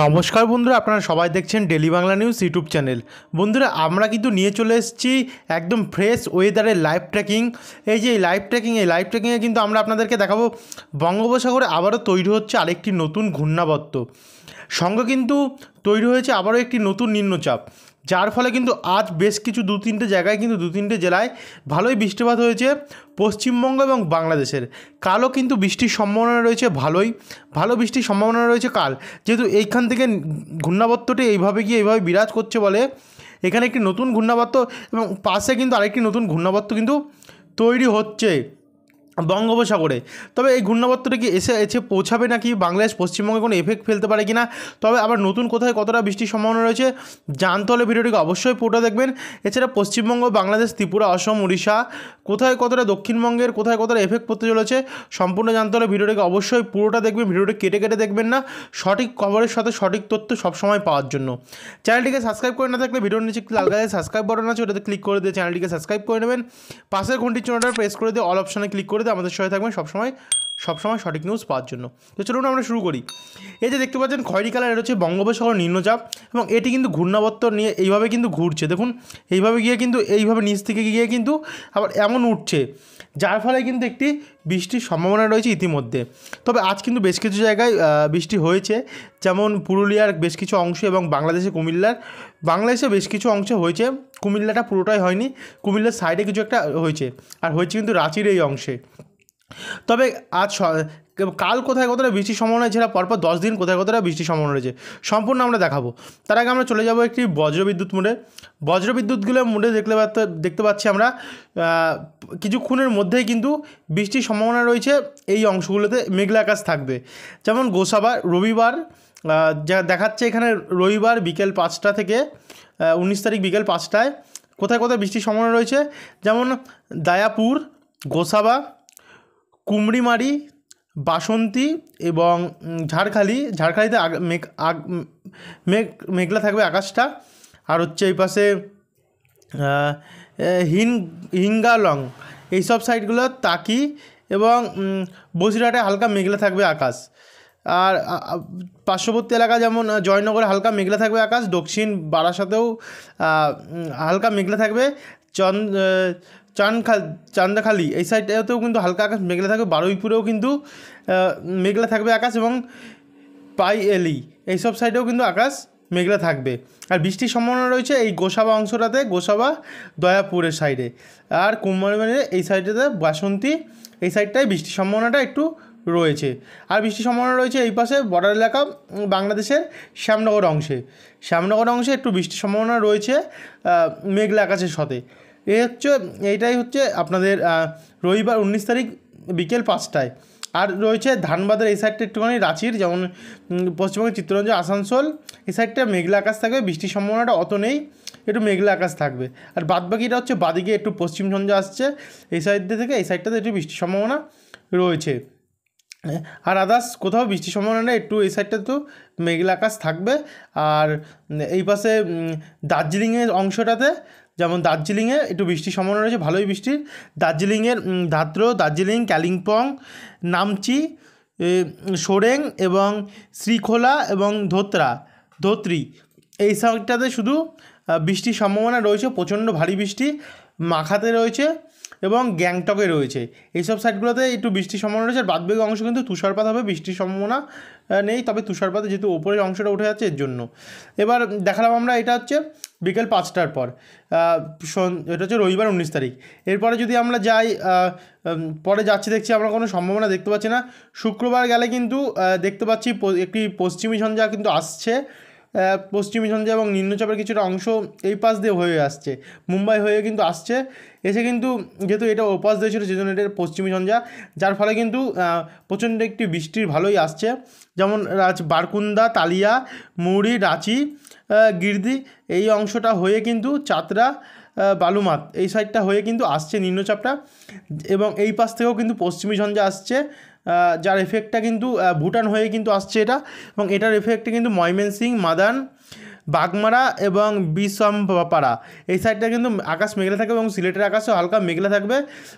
নমস্কার বন্ধুরা আপনারা সবাই দেখছেন daily Bangla news YouTube channel বন্ধুরা আমরা কিন্তু নিয়ে চলে এসেছি একদম ফ্রেশ ওয়েদারের লাইভ ট্র্যাকিং এই যে লাইভ ট্র্যাকিং এই লাইভ ট্র্যাকিংয়ে কিন্তু আমরা আপনাদেরকে দেখাবো বঙ্গোপসাগরে আবারও তৈরি হচ্ছে আরেকটি নতুন ঘূর্ণাবর্ত সঙ্গে কিন্তু তৈরি হয়েছে আবারও একটি নতুন নিম্নচাপ যার ফলে কিন্তু আজ বেশ কিছু দু তিনটে জায়গায় কিন্তু দু তিনটে জেলায় ভালোই বৃষ্টিপাত হয়েছে পশ্চিমবঙ্গ এবং বাংলাদেশের কালও কিন্তু বৃষ্টির সম্ভাবনা রয়েছে ভালোই ভালো বৃষ্টির সম্ভাবনা রয়েছে কাল যেহেতু এইখান থেকে ঘূর্ণাবত্যটি এইভাবে গিয়ে এইভাবে বিরাজ করছে বলে এখানে একটি নতুন ঘূর্ণাবর্ত এবং পাশে কিন্তু আরেকটি নতুন ঘূর্ণাবত্ত কিন্তু তৈরি হচ্ছে বঙ্গোপসাগরে তবে এই ঘূর্ণাবর্তটা কি এসে এসে পৌঁছাবে নাকি বাংলাদেশ পশ্চিমবঙ্গে কোনো এফেক্ট ফেলতে পারে কিনা তবে আবার নতুন কোথায় কতটা বৃষ্টির সম্ভাবনা রয়েছে জানতে হলে ভিডিওটিকে অবশ্যই পুরোটা দেখবেন এছাড়া পশ্চিমবঙ্গ বাংলাদেশ ত্রিপুরা অসম উড়িষ্যা কোথায় কতটা দক্ষিণবঙ্গের কোথায় কতটা এফেক্ট পড়তে চলেছে সম্পূর্ণ জানতে হলে ভিডিওটাকে অবশ্যই পুরোটা দেখবেন ভিডিওটি কেটে কেটে দেখবেন না সঠিক খবরের সাথে সঠিক তথ্য সবসময় পাওয়ার জন্য চ্যানেলটিকে সাবস্ক্রাইব করে না থাকলে ভিডিওর নিচে লাল গায়ে সাবস্ক্রাইব বাটন আছে ওটাতে ক্লিক করে দিয়ে চ্যানেলটিকে সাবস্ক্রাইব করে নেবেন পাশের ঘন্টির চোনাটা প্রেস করে দিয়ে অল অপশানে ক্লিক করে দিয়ে আমাদের সঙ্গে থাকবেন সবসময় সবসময় সঠিক নিউজ পাওয়ার জন্য তো চলুন আমরা শুরু করি এই যে দেখতে পাচ্ছেন খয়রি কালার এটা হচ্ছে বঙ্গোপসাগর নিম্নচাপ এবং এটি কিন্তু ঘূর্ণাবর্ত নিয়ে এইভাবে কিন্তু ঘুরছে দেখুন এইভাবে গিয়ে কিন্তু এইভাবে নিচ থেকে গিয়ে কিন্তু আবার এমন উঠছে যার ফলে কিন্তু একটি বৃষ্টির সম্ভাবনা রয়েছে ইতিমধ্যে তবে আজ কিন্তু বেশ কিছু জায়গায় বৃষ্টি হয়েছে যেমন পুরুলিয়ার বেশ কিছু অংশ এবং বাংলাদেশে কুমিল্লার বাংলাদেশে বেশ কিছু অংশ হয়েছে কুমিল্লাটা পুরোটাই হয়নি কুমিল্লার সাইডে কিছু একটা হয়েছে আর হয়েছে কিন্তু রাঁচির এই অংশে তবে আজ কাল কোথায় কতটা বৃষ্টির সম্ভাবনা রয়েছে পরপর দশ দিন কোথায় কতটা বৃষ্টির সম্ভাবনা রয়েছে সম্পূর্ণ আমরা দেখাবো তার আগে আমরা চলে যাব একটি বজ্রবিদ্যুৎ মোড়ে বজ্রবিদ্যুৎগুলো মোড়ে দেখলে দেখতে পাচ্ছি আমরা কিছুক্ষণের মধ্যেই কিন্তু বৃষ্টির সম্ভাবনা রয়েছে এই অংশগুলোতে মেঘলা আকাশ থাকবে যেমন গোসাবার রবিবার যা দেখাচ্ছে এখানে রবিবার বিকেল পাঁচটা থেকে উনিশ তারিখ বিকেল পাঁচটায় কোথায় কোথায় বৃষ্টির সম্ভাবনা রয়েছে যেমন দায়াপুর গোসাবা কুমড়িমারি বাসন্তী এবং ঝাড়খালি ঝাড়খালিতে মেঘ মেঘ মেঘলা থাকবে আকাশটা আর হচ্ছে এই পাশে হিন হিঙ্গালং এইসব সাইডগুলো তাকি এবং বসিরহাটে হালকা মেঘলা থাকবে আকাশ আর পার্শ্ববর্তী এলাকা যেমন জয়নগরে হালকা মেঘলা থাকবে আকাশ দক্ষিণ বারাসাতেও হালকা মেঘলা থাকবে চন্দ চানখাল চান্দাখালি এই সাইডটাতেও কিন্তু হালকা আকাশ মেঘলা থাকবে বারুইপুরেও কিন্তু মেঘলা থাকবে আকাশ এবং পাই এই এইসব সাইডেও কিন্তু আকাশ মেঘলা থাকবে আর বৃষ্টির সম্ভাবনা রয়েছে এই গোসাবা অংশটাতে গোসাবা দয়াপুরের সাইডে আর কুমারবানের এই সাইডটাতে বাসন্তী এই সাইডটায় বৃষ্টির সম্ভাবনাটা একটু রয়েছে আর বৃষ্টির সম্ভাবনা রয়েছে এই পাশে বর্ডার এলাকা বাংলাদেশের শ্যামনগর অংশে শ্যামনগর অংশে একটু বৃষ্টির সম্ভাবনা রয়েছে মেঘলা আকাশের সাথে এ হচ্ছে এইটাই হচ্ছে আপনাদের রবিবার উনিশ তারিখ বিকেল পাঁচটায় আর রয়েছে ধানবাদের এই সাইডটা একটুখানি রাঁচির যেমন পশ্চিমবঙ্গের চিত্তরঞ্জ আসানসোল এই সাইডটা মেঘলা আকাশ থাকবে বৃষ্টির সম্ভাবনাটা অত নেই একটু মেঘলা আকাশ থাকবে আর বাদবাকিটা হচ্ছে বাদিকে একটু পশ্চিম সঞ্জ আসছে এই সাইড থেকে এই সাইডটাতে একটু বৃষ্টির সম্ভাবনা রয়েছে আর আদার্স কোথাও বৃষ্টির সম্ভাবনা নেই একটু এই সাইডটা তো মেঘলা আকাশ থাকবে আর এই পাশে দার্জিলিংয়ের অংশটাতে যেমন দার্জিলিংয়ে একটু বৃষ্টির সম্ভাবনা রয়েছে ভালোই বৃষ্টির দার্জিলিংয়ের ধাত্র দার্জিলিং কালিম্পং নামচি সোরেং এবং শ্রীখোলা এবং ধোত্রা ধোত্রি এই শহরটাতে শুধু বৃষ্টির সম্ভাবনা রয়েছে প্রচণ্ড ভারী বৃষ্টি মাখাতে রয়েছে এবং গ্যাংটকে রয়েছে এইসব সাইডগুলোতে একটু বৃষ্টির সম্ভাবনা রয়েছে আর বাদবাকি অংশ কিন্তু তুষারপাত হবে বৃষ্টির সম্ভাবনা নেই তবে তুষারপাতে যেহেতু ওপরের অংশটা উঠে যাচ্ছে এর জন্য এবার দেখালাম আমরা এটা হচ্ছে বিকেল পাঁচটার পর এটা হচ্ছে রবিবার উনিশ তারিখ এরপরে যদি আমরা যাই পরে যাচ্ছি দেখছি আমরা কোনো সম্ভাবনা দেখতে পাচ্ছি না শুক্রবার গেলে কিন্তু দেখতে পাচ্ছি একটি পশ্চিমী সন্ধ্যা কিন্তু আসছে পশ্চিমী সন্ধ্যা এবং নিম্নচাপের কিছুটা অংশ এই পাশ দিয়ে হয়ে আসছে মুম্বাই হয়ে কিন্তু আসছে এসে কিন্তু যেহেতু এটা ওপাশ দিয়ে ছিল সেজন্য এটা পশ্চিমী সন্ধ্যা যার ফলে কিন্তু প্রচণ্ড একটি বৃষ্টির ভালোই আসছে যেমন রাজ বারকুন্দা তালিয়া মুড়ি রাঁচি গির্দি এই অংশটা হয়ে কিন্তু চাতরা বালুমাত এই সাইডটা হয়ে কিন্তু আসছে নিম্নচাপটা এবং এই পাশ থেকেও কিন্তু পশ্চিমী ঝঞ্ঝা আসছে যার এফেক্টটা কিন্তু ভুটান হয়ে কিন্তু আসছে এটা এবং এটার এফেক্টে কিন্তু ময়মেনসিং মাদান বাগমারা এবং পাড়া এই সাইডটা কিন্তু আকাশ মেঘলা থাকবে এবং সিলেটের আকাশও হালকা মেঘলা থাকবে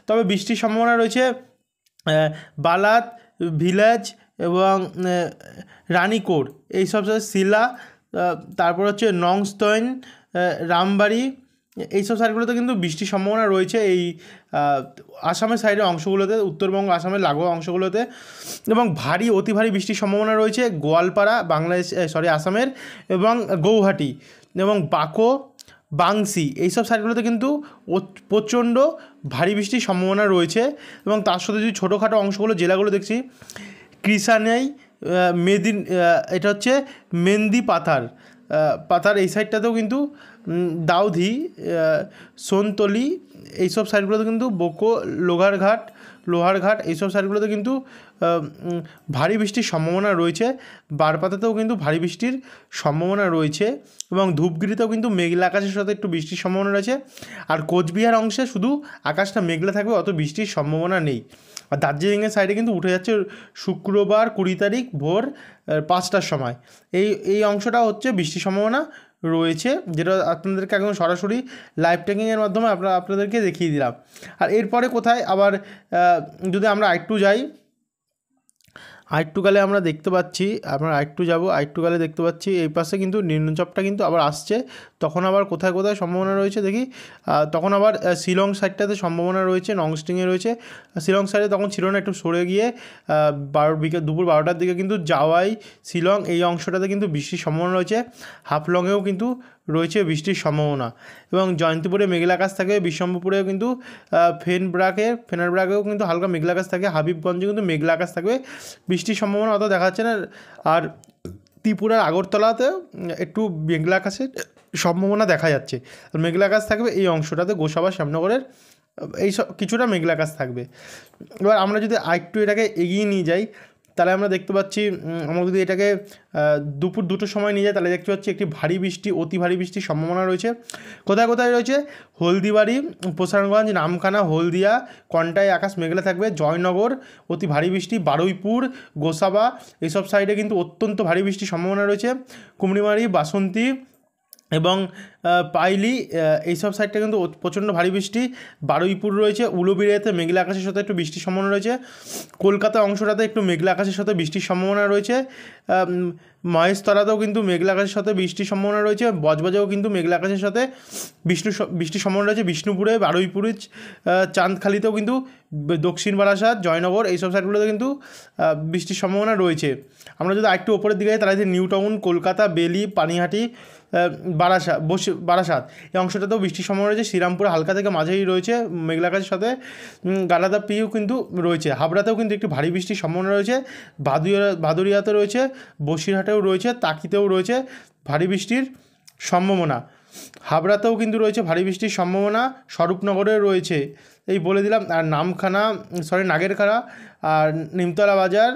তবে বৃষ্টির সম্ভাবনা রয়েছে বালাত ভিলেজ এবং রানীকোট এইসব শিলা তারপর হচ্ছে নংস্তৈন রামবাড়ি এইসব সাইডগুলোতে কিন্তু বৃষ্টির সম্ভাবনা রয়েছে এই আসামের সাইডের অংশগুলোতে উত্তরবঙ্গ আসামের লাগোয়া অংশগুলোতে এবং ভারী অতি ভারী বৃষ্টির সম্ভাবনা রয়েছে গোয়ালপাড়া বাংলাদেশ সরি আসামের এবং গৌহাটি এবং বাকো বাংসি এইসব সাইডগুলোতে কিন্তু প্রচণ্ড ভারী বৃষ্টির সম্ভাবনা রয়েছে এবং তার সাথে যদি ছোটোখাটো অংশগুলো জেলাগুলো দেখছি কৃষানাই মেদিন এটা হচ্ছে মেন্দি পাথার পাথার এই সাইডটাতেও কিন্তু দাউধি সোনতলি এইসব সাইডগুলোতে কিন্তু বোকো লোহারঘাট লোহারঘাট এইসব সাইডগুলোতে কিন্তু ভারী বৃষ্টির সম্ভাবনা রয়েছে বারপাতাতেও কিন্তু ভারী বৃষ্টির সম্ভাবনা রয়েছে এবং ধূপগিরিতেও কিন্তু মেঘলা আকাশের সাথে একটু বৃষ্টির সম্ভাবনা রয়েছে আর কোচবিহার অংশে শুধু আকাশটা মেঘলা থাকবে অত বৃষ্টির সম্ভাবনা নেই আর দার্জিলিংয়ের সাইডে কিন্তু উঠে যাচ্ছে শুক্রবার কুড়ি তারিখ ভোর পাঁচটার সময় এই এই অংশটা হচ্ছে বৃষ্টির সম্ভাবনা রয়েছে যেটা আপনাদেরকে একদম সরাসরি লাইভ ট্রেকিংয়ের মাধ্যমে আপনারা আপনাদেরকে দেখিয়ে দিলাম আর এরপরে কোথায় আবার যদি আমরা আরেকটু যাই আরেকটু আমরা দেখতে পাচ্ছি আমরা আরেকটু যাব আরেকটু কালে দেখতে পাচ্ছি এই পাশে কিন্তু নিম্নচাপটা কিন্তু আবার আসছে তখন আবার কোথায় কোথায় সম্ভাবনা রয়েছে দেখি তখন আবার শিলং সাইডটাতে সম্ভাবনা রয়েছে নংস্টিংয়ে রয়েছে শিলং সাইডে তখন ছিল না একটু সরে গিয়ে বারো বিকেল দুপুর বারোটার দিকে কিন্তু যাওয়াই শিলং এই অংশটাতে কিন্তু বৃষ্টির সম্ভাবনা রয়েছে হাফলংয়েও কিন্তু রয়েছে বৃষ্টির সম্ভাবনা এবং জয়ন্তীপুরে মেঘলা আকাশ থাকে বিশ্বম্ভপুরেও কিন্তু ফেন ফেনার ব্রাকেও কিন্তু হালকা মেঘলা আকাশ থাকে হাবিবগঞ্জে কিন্তু মেঘলা আকাশ থাকবে বৃষ্টির সম্ভাবনা অত দেখা যাচ্ছে না আর ত্রিপুরার আগরতলাতে একটু মেঘলা আকাশের সম্ভাবনা দেখা যাচ্ছে মেঘলা আকাশ থাকবে এই অংশটাতে গোসাবা শ্যামনগরের এই সব কিছুটা মেঘলা আকাশ থাকবে এবার আমরা যদি আরেকটু এটাকে এগিয়ে নিয়ে যাই তাহলে আমরা দেখতে পাচ্ছি আমরা যদি এটাকে দুপুর দুটোর সময় নিয়ে যাই তাহলে দেখতে পাচ্ছি একটি ভারী বৃষ্টি অতি ভারী বৃষ্টির সম্ভাবনা রয়েছে কোথায় কোথায় রয়েছে হলদিবাড়ি প্রসারণগঞ্জ নামখানা হলদিয়া কন্টায় আকাশ মেঘলা থাকবে জয়নগর অতি ভারী বৃষ্টি বারুইপুর গোসাবা এসব সাইডে কিন্তু অত্যন্ত ভারী বৃষ্টির সম্ভাবনা রয়েছে কুমড়িমারি বাসন্তী এবং পাইলি এইসব সাইডটা কিন্তু প্রচণ্ড ভারী বৃষ্টি বারুইপুর রয়েছে উলুবিড়িয়াতে মেঘলা আকাশের সাথে একটু বৃষ্টির সম্ভাবনা রয়েছে কলকাতা অংশটাতে একটু মেঘলা আকাশের সাথে বৃষ্টির সম্ভাবনা রয়েছে মহেশতলাতেও কিন্তু মেঘলা আকাশের সাথে বৃষ্টির সম্ভাবনা রয়েছে বজবজেও কিন্তু মেঘলা আকাশের সাথে বিষ্ণু বৃষ্টির সম্ভাবনা রয়েছে বিষ্ণুপুরে বারুইপুরে চাঁদখালিতেও কিন্তু দক্ষিণ বারাসাত জয়নগর এইসব সাইডগুলোতে কিন্তু বৃষ্টির সম্ভাবনা রয়েছে আমরা যদি আরেকটু ওপরের দিকে যাই তাহলে নিউ টাউন কলকাতা বেলি পানিহাটি বারাসাত বসি বারাসাত এই অংশটাতেও বৃষ্টির সময় রয়েছে শ্রীরামপুরে হালকা থেকে মাঝেই রয়েছে মেঘলাকাশের সাথে গালাদা পিও কিন্তু রয়েছে হাবড়াতেও কিন্তু একটু ভারী বৃষ্টির সম্ভাবনা রয়েছে ভাদুয়া ভাদুরিয়াতে রয়েছে বসিরহাটেও রয়েছে তাকিতেও রয়েছে ভারী বৃষ্টির সম্ভাবনা হাবড়াতেও কিন্তু রয়েছে ভারী বৃষ্টির সম্ভাবনা স্বরূপনগরে রয়েছে এই বলে দিলাম আর নামখানা সরি নাগেরখাড়া আর নিমতলা বাজার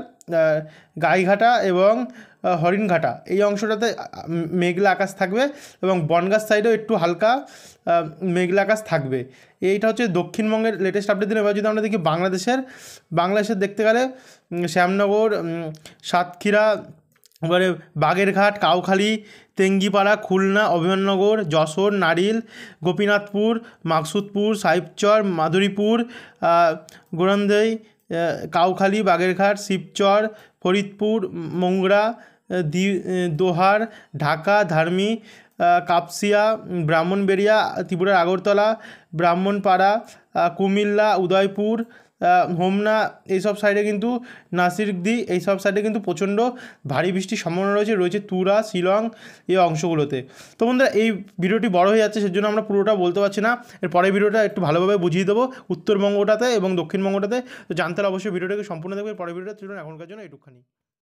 গাইঘাটা এবং হরিণঘাটা এই অংশটাতে মেঘলা আকাশ থাকবে এবং বনগাছ সাইডেও একটু হালকা মেঘলা আকাশ থাকবে এইটা হচ্ছে দক্ষিণবঙ্গের লেটেস্ট আপডেট দিন এবার যদি আমরা দেখি বাংলাদেশের বাংলাদেশের দেখতে গেলে শ্যামনগর সাতক্ষীরা এবারে বাগেরঘাট কাউখালী তেঙ্গিপাড়া খুলনা অভিমাননগর যশোর নারিল গোপীনাথপুর মাকসুদপুর সাহেবচর মাধুরীপুর গোরান্দেই কাউখালী বাগেরঘাট শিবচর ফরিদপুর মোংরা দি দোহার ঢাকা ধার্মি কাপসিয়া ব্রাহ্মণবেড়িয়া ত্রিপুরার আগরতলা ব্রাহ্মণপাড়া কুমিল্লা উদয়পুর হোমনা এইসব সাইডে কিন্তু নাসিরদি এইসব সাইডে কিন্তু প্রচণ্ড ভারী বৃষ্টির সম্ভাবনা রয়েছে রয়েছে তুরা শিলং এই অংশগুলোতে তো বন্ধুরা এই ভিডিওটি বড় হয়ে যাচ্ছে সেজন্য আমরা পুরোটা বলতে পারছি না এর পরের ভিডিওটা একটু ভালোভাবে বুঝিয়ে দেবো উত্তরবঙ্গটাতে এবং দক্ষিণবঙ্গটাতে তো জানতে হলে অবশ্যই ভিডিওটাকে সম্পূর্ণ এর পরের ভিডিওটা চলুন এখনকার জন্য এটুখানি